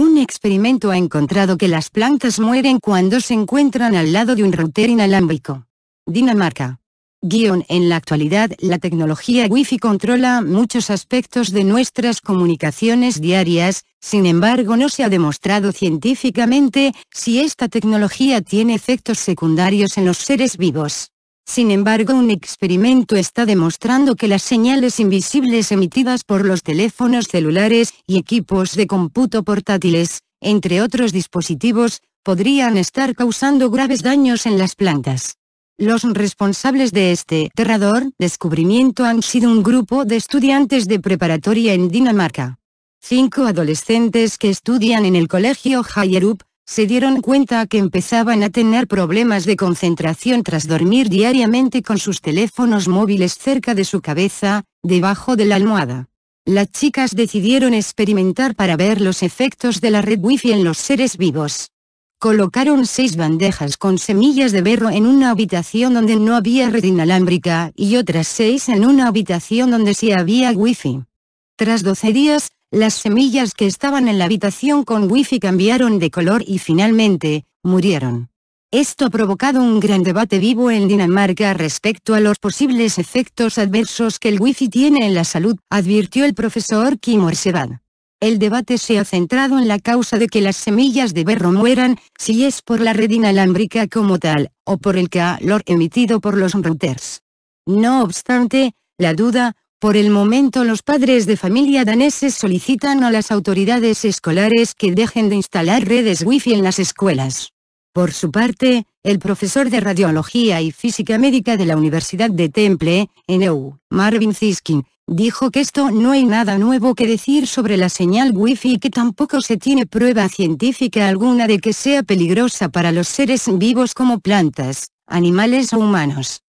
Un experimento ha encontrado que las plantas mueren cuando se encuentran al lado de un router inalámbrico. Dinamarca. En la actualidad, la tecnología Wi-Fi controla muchos aspectos de nuestras comunicaciones diarias, sin embargo no se ha demostrado científicamente si esta tecnología tiene efectos secundarios en los seres vivos. Sin embargo un experimento está demostrando que las señales invisibles emitidas por los teléfonos celulares y equipos de cómputo portátiles, entre otros dispositivos, podrían estar causando graves daños en las plantas. Los responsables de este aterrador descubrimiento han sido un grupo de estudiantes de preparatoria en Dinamarca. Cinco adolescentes que estudian en el colegio Hayerup, se dieron cuenta que empezaban a tener problemas de concentración tras dormir diariamente con sus teléfonos móviles cerca de su cabeza, debajo de la almohada. Las chicas decidieron experimentar para ver los efectos de la red wifi en los seres vivos. Colocaron seis bandejas con semillas de berro en una habitación donde no había red inalámbrica y otras seis en una habitación donde sí había wifi. Tras 12 días, las semillas que estaban en la habitación con wifi cambiaron de color y finalmente, murieron. Esto ha provocado un gran debate vivo en Dinamarca respecto a los posibles efectos adversos que el wifi tiene en la salud, advirtió el profesor Kim Orsedad. El debate se ha centrado en la causa de que las semillas de berro mueran, si es por la red inalámbrica como tal, o por el calor emitido por los routers. No obstante, la duda, por el momento los padres de familia daneses solicitan a las autoridades escolares que dejen de instalar redes wifi en las escuelas. Por su parte, el profesor de Radiología y Física Médica de la Universidad de Temple, en Marvin Ziskin, dijo que esto no hay nada nuevo que decir sobre la señal wifi y que tampoco se tiene prueba científica alguna de que sea peligrosa para los seres vivos como plantas, animales o humanos.